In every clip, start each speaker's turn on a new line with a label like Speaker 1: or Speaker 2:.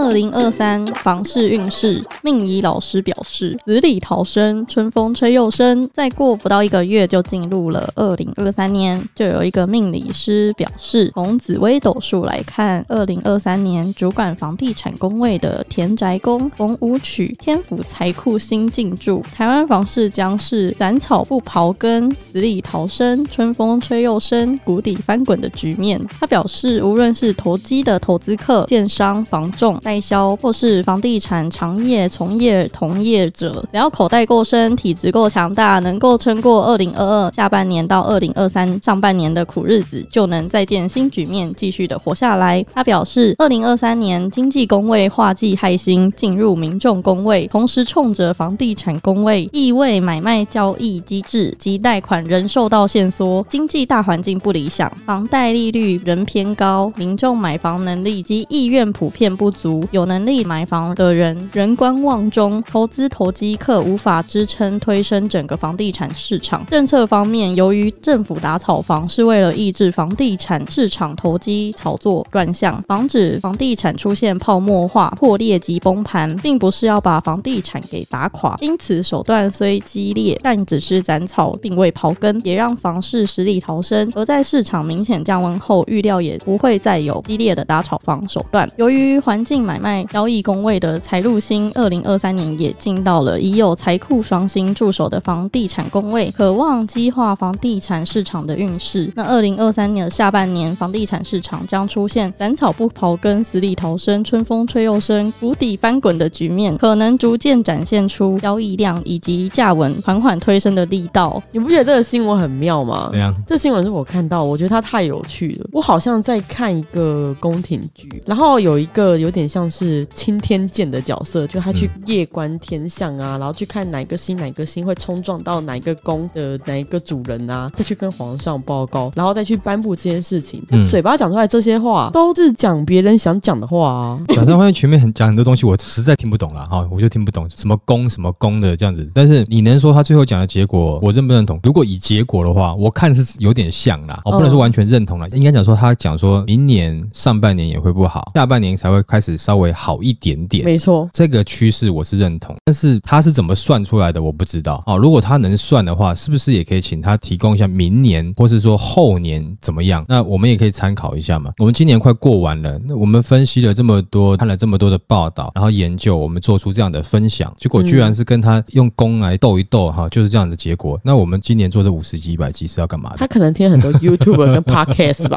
Speaker 1: 二零二三房事运势，命理老师表示：死里逃生，春风吹又生。再过不到一个月就进入了二零二三年，就有一个命理师表示，从紫微斗数来看，二零二三年主管房地产工位的田宅宫逢五曲，天府财库新进驻，台湾房市将是斩草不刨根、死里逃生、春风吹又生、谷底翻滚的局面。他表示，无论是投机的投资客、建商、房仲。代销或是房地产长业从业从业者，只要口袋够深、体质够强大，能够撑过二零二二下半年到二零二三上半年的苦日子，就能再见新局面，继续的活下来。他表示，二零二三年经济工位化忌害星进入民众工位，同时冲着房地产工位，意味买卖交易机制及贷款仍受到限缩，经济大环境不理想，房贷利率仍偏高，民众买房能力及意愿普遍不足。有能力买房的人仍观望中，投资投机客无法支撑推升整个房地产市场。政策方面，由于政府打草房是为了抑制房地产市场投机炒作乱象，防止房地产出现泡沫化破裂及崩盘，并不是要把房地产给打垮。因此手段虽激烈，但只是斩草，并未刨根，也让房市实力逃生。而在市场明显降温后，预料也不会再有激烈的打草房手段。由于环境。买卖交易工位的财路星，二零二三年也进到了已有财库双星驻守的房地产工位，渴望激化房地产市场的运势。那二零二三年的下半年，房地产市场将出现斩草不刨根、死里逃生、春风吹又生、谷底翻滚的局面，可能逐渐展现出交易量以及价稳缓缓推升的力道。你不觉得这个新闻很妙吗？怎样？这新闻是我看到，我觉得它太有
Speaker 2: 趣了。我好像在看一个宫廷剧，然后有一个有点像。像是青天剑的角色，就他去夜观天象啊，然后去看哪个星哪个星会冲撞到哪个宫的哪一个主人啊，再去跟皇上报告，然后再去颁布这件事
Speaker 3: 情。嘴巴
Speaker 2: 讲出来这些话，都是讲别人想讲的话啊。讲正
Speaker 3: 后面前面很讲很多东西，我实在听不懂了哈，我就听不懂什么宫什么宫的这样子。但是你能说他最后讲的结果，我认不认同？如果以结果的话，我看是有点像啦，我、不能说完全认同了，应该讲说他讲说明年上半年也会不好，下半年才会开始上。稍微好一点点，没错，这个趋势我是认同，但是他是怎么算出来的，我不知道啊。如果他能算的话，是不是也可以请他提供一下明年或是说后年怎么样？那我们也可以参考一下嘛。我们今年快过完了，那我们分析了这么多，看了这么多的报道，然后研究，我们做出这样的分享，结果居然是跟他用功来斗一斗哈，就是这样的结果。那我们今年做这五十集、一百集是要干嘛？他
Speaker 2: 可能听很多 YouTube 跟 Podcast 吧。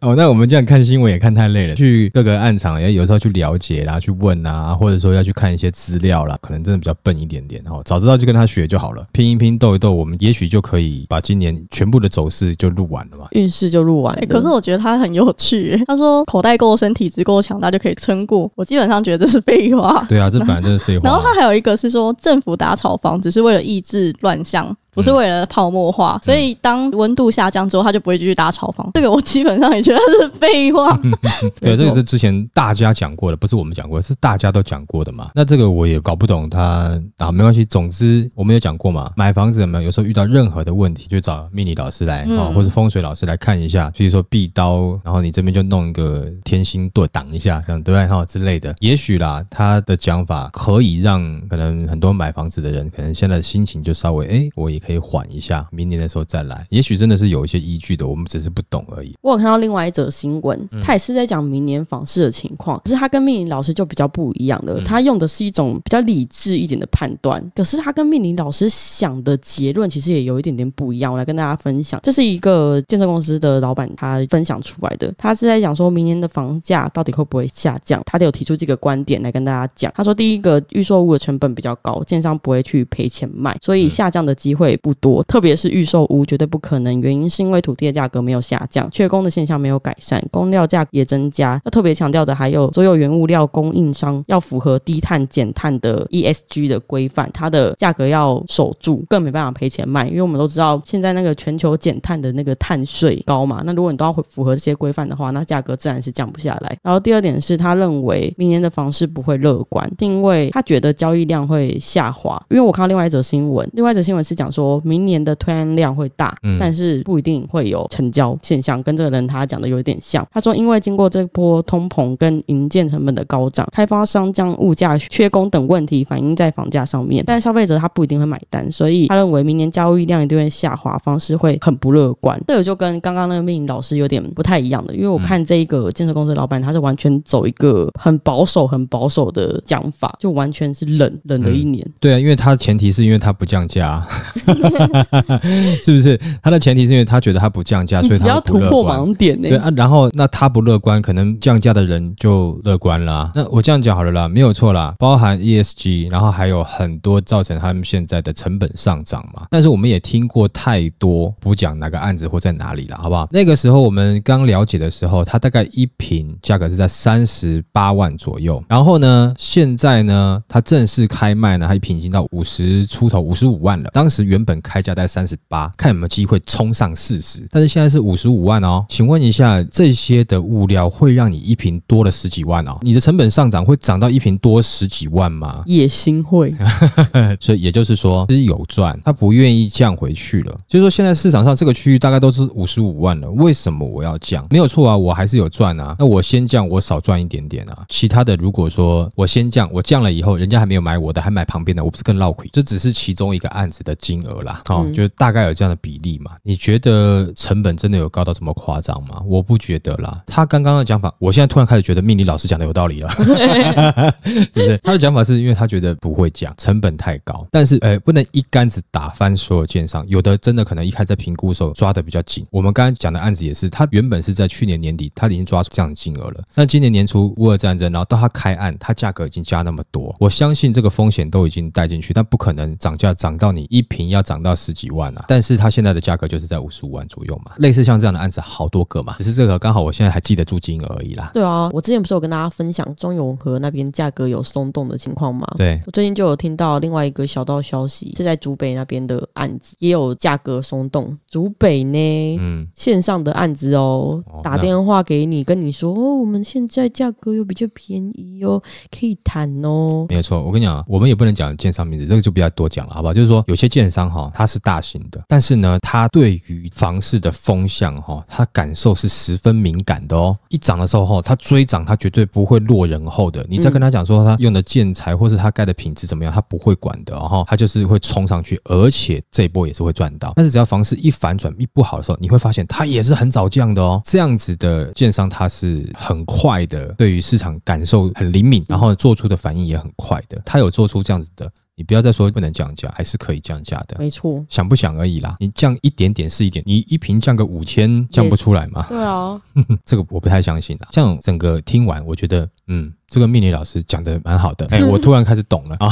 Speaker 3: 哦，那我们这样看新闻也看太累了，去各个暗场也有时候。去了解啦，去问啊，或者说要去看一些资料啦，可能真的比较笨一点点。然早知道就跟他学就好了，拼一拼，斗一斗，我们也许就可以把今年全部的走势就录完了
Speaker 2: 嘛，运 势就录完。了、
Speaker 1: 可是我觉得他很有趣。他说口袋够深，体质够强大就可以撑过。我基本上觉得是废话。对
Speaker 3: 啊，这本来就是废话。然后他
Speaker 1: 还有一个是说，政府打炒房只是为了抑制乱象。不是为了泡沫化，所以当温度下降之后，他就不会继续搭炒房。这个我基本上也觉得是废话。
Speaker 3: 对，这个是之前大家讲过的，不是我们讲过，是大家都讲过的嘛。那这个我也搞不懂。他啊，没关系，总之我们有讲过嘛。买房子有没有有时候遇到任何的问题，就找 mini 老师来哦，或是风水老师来看一下。比如说壁刀，然后你这边就弄一个天心盾挡一下，这样对？哈之类的，也许啦，他的讲法可以让可能很多买房子的人，可能现在的心情就稍微哎，我也。可以缓一下，明年的时候再来，也许真的是有一些依据的，我们只是不懂而已。
Speaker 2: 我有看到另外一则新闻，他也是在讲明年房市的情况，只是他跟命理老师就比较不一样了。他用的是一种比较理智一点的判断，可是他跟命理老师想的结论其实也有一点点不一样。我来跟大家分享，这是一个建设公司的老板，他分享出来的，他是在讲说明年的房价到底会不会下降，他有提出这个观点来跟大家讲。他说，第一个预售物的成本比较高，建商不会去赔钱卖，所以下降的机会。不多，特别是预售屋绝对不可能。原因是因为土地的价格没有下降，缺供的现象没有改善，供料价格也增加。要特别强调的还有，所有原物料供应商要符合低碳减碳的 ESG 的规范，它的价格要守住，更没办法赔钱卖。因为我们都知道现在那个全球减碳的那个碳税高嘛，那如果你都要符合这些规范的话，那价格自然是降不下来。然后第二点是他认为明年的房市不会乐观，是因为他觉得交易量会下滑。因为我看到另外一则新闻，另外一则新闻是讲说。明年的推案量会大，但是不一定会有成交现象。跟这个人他讲的有点像，他说因为经过这波通膨跟营建成本的高涨，开发商将物价缺工等问题反映在房价上面，但消费者他不一定会买单，所以他认为明年交易量一定会下滑，方式会很不乐观。这个就跟刚刚那个命老师有点不太一样的，因为我看这一个建设公司老板他是完全走一个很保守、很保守的讲法，就完全是冷冷的一
Speaker 3: 年。对啊，因为他的前提是因为他不降价。是不是？他的前提是因为他觉得他不降价，所以他要突破盲点呢？对啊，然后那他不乐观，可能降价的人就乐观啦。那我这样讲好了啦，没有错啦。包含 ESG，然后还有很多造成他们现在的成本上涨嘛。但是我们也听过太多，不讲哪个案子或在哪里了，好不好？那个时候我们刚了解的时候，他大概一瓶价格是在三十八万左右。然后呢，现在呢，他正式开卖呢，他一瓶已经到五十出头，五十五万了。当时原本开价在三十八，看有没有机会冲上四十。但是现在是五十五万哦。请问一下，这些的物料会让你一瓶多了十几万哦？你的成本上涨会涨到一瓶多十几万吗？野心会，所以也就是说其实有赚，他不愿意降回去了。就是说现在市场上这个区域大概都是五十五万了，为什么我要降？没有错啊，我还是有赚啊。那我先降，我少赚一点点啊。其他的如果说我先降，我降了以后，人家还没有买我的，还买旁边的，我不是更捞亏？这只是其中一个案子的经。额啦，好，就大概有这样的比例嘛？你觉得成本真的有高到这么夸张吗？我不觉得啦。他刚刚的讲法，我现在突然开始觉得命理老师讲的有道理了，对不对？他的讲法是因为他觉得不会降，成本太高。但是，哎，不能一竿子打翻所有奸商。有的真的可能一开始在评估时候抓的比较紧。我们刚刚讲的案子也是，他原本是在去年年底他已经抓出这样的金额了。那今年年初乌俄战争，然后到他开案，他价格已经加那么多。我相信这个风险都已经带进去，但不可能涨价涨到你一瓶。要涨到十几万啊，但是它现在的价格就是在五十五万左右嘛。类似像这样的案子好多个嘛，只是这个刚好我现在还记得住金额而已啦。
Speaker 2: 对啊，我之前不是有跟大家分享中永和那边价格有松动的情况吗？对，我最近就有听到另外一个小道消息，是在竹北那边的案子也有价格松动。竹北呢，嗯，线上的案子哦，打电话给你跟你说哦，我们现在价格又比较便宜哦，可以谈哦。
Speaker 3: 没有错，我跟你讲我们也不能讲建商名字，这个就不要多讲了，好不好？就是说有些建商。哈，它是大型的，但是呢，它对于房市的风向哈，它感受是十分敏感的哦。一涨的时候哈，它追涨，它绝对不会落人后的。你再跟他讲说，他用的建材或是他盖的品质怎么样，他不会管的，哦。他就是会冲上去，而且这一波也是会赚到。但是只要房市一反转一不好的时候，你会发现它也是很早降的哦。这样子的建商，它是很快的，对于市场感受很灵敏，然后做出的反应也很快的。他有做出这样子的。你不要再说不能降价，还是可以降价的。没错，想不想而已啦。你降一点点是一点，你一瓶降个五千，降不出来吗？对啊，这个我不太相信这样整个听完，我觉得，嗯。这个命理老师讲的蛮好的，哎，我突然开始懂了啊！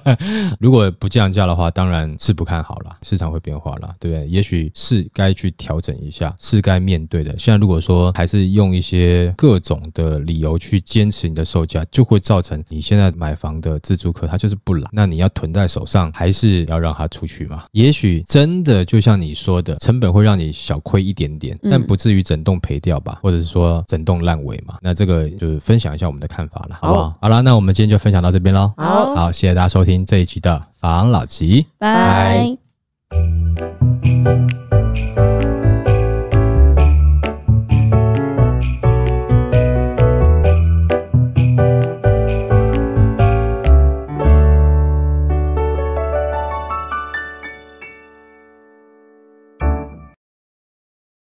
Speaker 3: 如果不降价的话，当然是不看好了，市场会变化了，对不对？也许是该去调整一下，是该面对的。现在如果说还是用一些各种的理由去坚持你的售价，就会造成你现在买房的自住客他就是不来，那你要囤在手上，还是要让他出去嘛？也许真的就像你说的，成本会让你小亏一点点，但不至于整栋赔掉吧，或者是说整栋烂尾嘛？那这个就是分享一下我们的。看法了，好不好？好了，那我们今天就分享到这边喽。好，好，谢谢大家收听这一集的房老吉，拜。